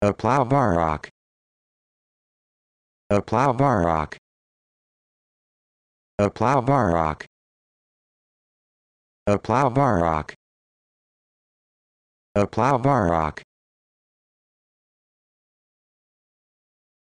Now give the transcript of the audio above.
A A A Aplavarak. Aplavarak. Aplavarak. Aplavarak. Aplavarak.